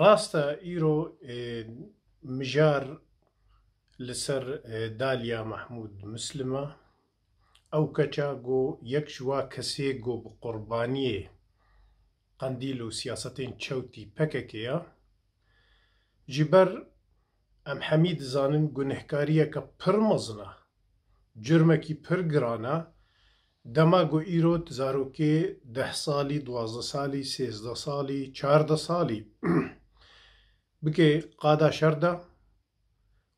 ڕاستە ئیرۆ مژار لەسەر دالیا مەحمود مسلمە ئەو کەچا گۆ یەک شوا کەسێ گۆ بە قوربانیە قندیل و سیاستین چەوتی پەکەکەیە جیبەر ئەم هەمی دزانن گونهکاریەکە پڕ مەزنە جرمەکی پڕ گرانە دەما گۆ ئیرۆت زارۆکێ ده ساڵی دوازە سالی سێزدە ساڵی چاردە ساڵی بکێ قادا شەردا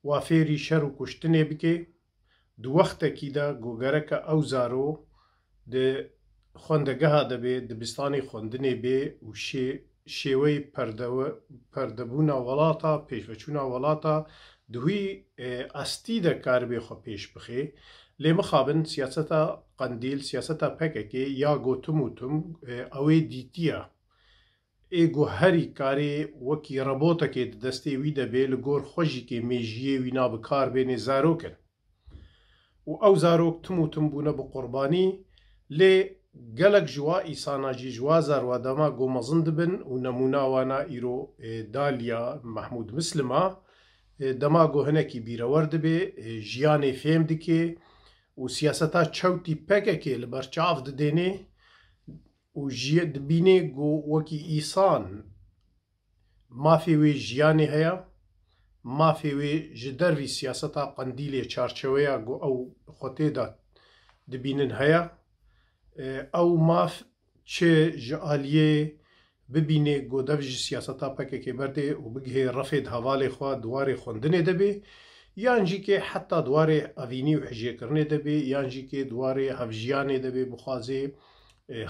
وا فێری شەر و کوشتنێ بکێ دووەختێکیدا گۆگەرەکە ئەو زارۆ خوندەگەها دەبێت دبستانی خوندنێ بێ و شێوەی پەردەبوونا وڵاتە پێشبەچوونا وڵاتە دووی ئەستی دەکار بێ خۆ پێش بخێ لێ مخابن سیاسەتە قندیل سیاسەتە پەکەکێ یا گۆتم وتم ئەوەی دیتیە ای گوهەری کارێ وەکی ڕەبۆتەکێت دەستی وی دەبێ لە گۆر خۆشیکێ مێژیە وینا بەکار بێنێ زارۆکن و ئەو زارۆک تم و تم بوونە بە قوربانی لێ gelek ji wa îsana jî ji wazarwa dema gomezin dibin û nemûna wana îro daliya Mehmûd Mislima dema got hinekî bîrewer dibe jiyanê fêm dike û siyaseta çewtî pekekê li ber çav didênê و بینێ گۆ وەکی ئیسان مافی وێ ژیانی هەیە مافی وێ ji دەروی سیاسەتا قندیلێ چارچەوەیە گۆ ئەو خۆتێدا دبینن هەیە ئەو ماف چێ ji عالیێ ببینێ گۆدەف ji سیاسەتا پەکێکی بەردێ و بگهێ ڕەفێت هەواڵێ خوا دوارێ خوندنێ دەبێ یان جیکێ حتا دوارێ ئەڤینی و حژێکردنێ دەبێ یان جیکێ دوارێ هەڤژیانێ دەبێ بخوازێ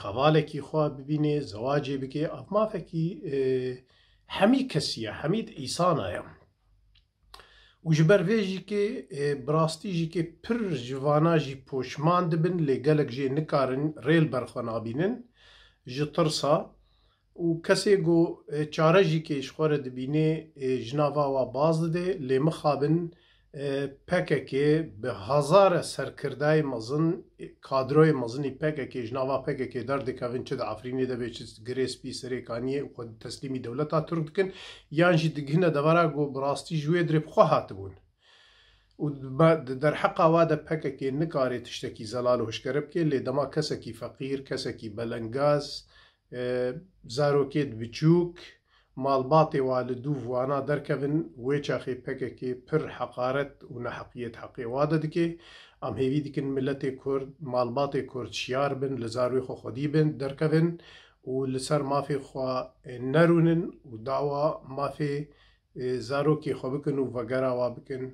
خەواڵێکی خوا ببینێ زەواجێ بکێ ئەفمافێکی هەمی کەسیە هەمید ئیسانایە. و ji ber vê jî kê birastî jî kê pir jivana jî poşman dibin lê gelek jê nikarin rêl berxwe nabînin ji tirsa û kesê got çare jî kê ji xware dibînê ji nava wa baz dide lê mixabin پککê bi hazara serkirdayê mezin e, kadroyê mezinî pekekê ji nava pekekê derdikevin çi di Efrînê de vê çi girê spî serêkaniyê xwe teslîmî dewleta Tirk dikin yan jî digihine devara got bi rastî ji wê dirê xwe hatibûn. derheqa wa de pekekê nikarê tiştekî zelal û hişkere bike lê dema kesekî feqîr, kesekî belengaz, zarokê biçûk, malbatê wa li dû van derkevin wê çaxê pekekê pir heqaret û neheqiyet heqê wa de dike em hêvî dikin milletê Kurd malbatê Kurd şiyar bin li zarwê xwe xwedî bin derkevin û li ser mafê xwe nerûnin û dawa mafê zarokê xwe bikin û vegera wa bikin.